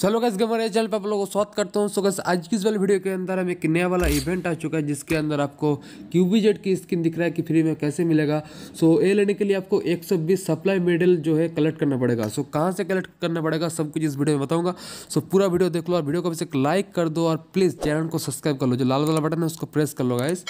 चलो गैस हमारे चैनल पर आप लोगों को स्वागत करता हूँ सो गैस आज की इस वाले वीडियो के अंदर हमें एक नया वाला इवेंट आ चुका है जिसके अंदर आपको क्यूबी जेड की स्किन दिख रहा है कि फ्री में कैसे मिलेगा सो so, ये लेने के लिए आपको 120 सप्लाई मेडल जो है कलेक्ट करना पड़ेगा सो so, कहाँ से कलेक्ट करना पड़ेगा सब कुछ इस वीडियो में बताऊँगा सो so, पूरा वीडियो देख लो और वीडियो को अभी लाइक कर दो और प्लीज़ चैनल को सब्सक्राइब कर लो जो लाल वाला बटन है उसको प्रेस कर लो गाइस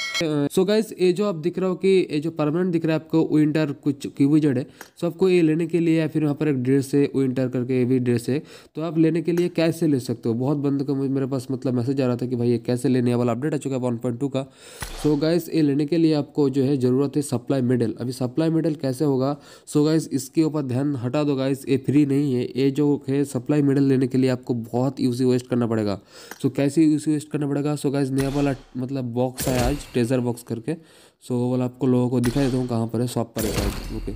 सो गाइस ये जो आप दिख रहा हो कि ये जो परमानेंट दिख रहा है आपको विंटर कुछ क्यूबी है सो आपको ये लेने के लिए या फिर वहाँ पर एक ड्रेस है विंटर करके ये भी ड्रेस है तो आप लेने के लिए कैसे ले सकते हो बहुत बंद का मेरे पास मतलब मैसेज आ रहा था कि भाई ये कैसे लेने वाला अपडेट आ चुका है वन पॉइंट टू का सो so गाइस ये लेने के लिए आपको जो है ज़रूरत है सप्लाई मेडल अभी सप्लाई मेडल कैसे होगा सो so गाइस इसके ऊपर ध्यान हटा दो गाइस ये फ्री नहीं है ये जो है सप्लाई मेडल लेने के लिए आपको बहुत यूजी वेस्ट करना पड़ेगा सो so कैसे यूजी वेस्ट करना पड़ेगा सो गाइज नया वाला मतलब बॉक्स है आज ट्रेजर बॉक्स करके सो so, वाला आपको लोगों को दिखा देता हूँ कहाँ पर है शॉप पर है ओके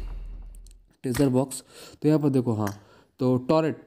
ट्रेजर बॉक्स तो यहाँ पर देखो हाँ तो टॉरेट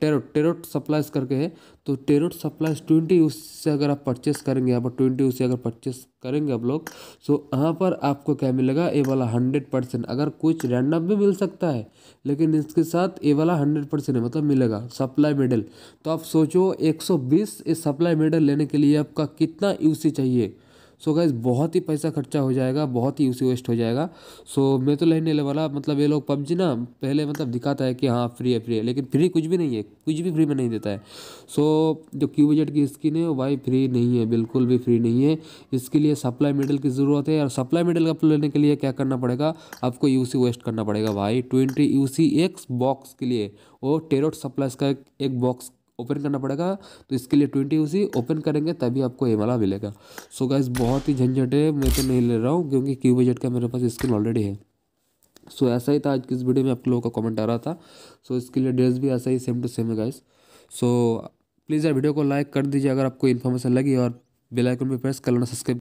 टेरोट टेरोट सप्लाइज करके है तो टेरोट सप्लाइज ट्वेंटी उससे अगर आप परचेस करेंगे यहाँ पर ट्वेंटी उससे अगर परचेस करेंगे आप लोग सो यहाँ पर आपको क्या मिलेगा ए वाला हंड्रेड परसेंट अगर कुछ रैंडम भी मिल सकता है लेकिन इसके साथ ए वाला हंड्रेड परसेंट है मतलब मिलेगा सप्लाई मेडल तो आप सोचो एक सौ बीस सप्लाई मेडल लेने के लिए आपका कितना यूसी चाहिए सो गैस बहुत ही पैसा खर्चा हो जाएगा बहुत ही उसे वेस्ट हो जाएगा सो मैं तो नहीं लेने वाला मतलब ये लोग पबजी ना पहले मतलब दिखाता है कि हाँ फ्री है फ्री है लेकिन फ्री कुछ भी नहीं है कुछ भी फ्री में नहीं देता है सो जो क्यू बजट की स्किन है वो भाई फ्री नहीं है बिल्कुल भी फ्री नहीं है इसके लिए सप्लाई मेडल की ज़रूरत है और सप्लाई मेडल का लेने के लिए क्या करना पड़ेगा आपको यू वेस्ट करना पड़ेगा भाई ट्वेंटी यू एक्स बॉक्स के लिए वो टेरोट सप्लाइज का एक बॉक्स ओपन करना पड़ेगा तो इसके लिए ट्वेंटी उसी ओपन करेंगे तभी आपको ये वाला मिलेगा सो गाइज बहुत ही झंझट है मैं तो नहीं ले रहा हूँ क्योंकि क्यू बजट का मेरे पास स्किन ऑलरेडी है सो so, ऐसा ही था आज की इस वीडियो में आप लोगों का कमेंट आ रहा था सो so, इसके लिए ड्रेस भी ऐसा ही सेम टू सेम है गाइस सो प्लीज़ यार वीडियो को लाइक कर दीजिए अगर आपको इन्फॉर्मेशन लगी और बेल आइकन प्रेस कर लेना सब्सक्राइब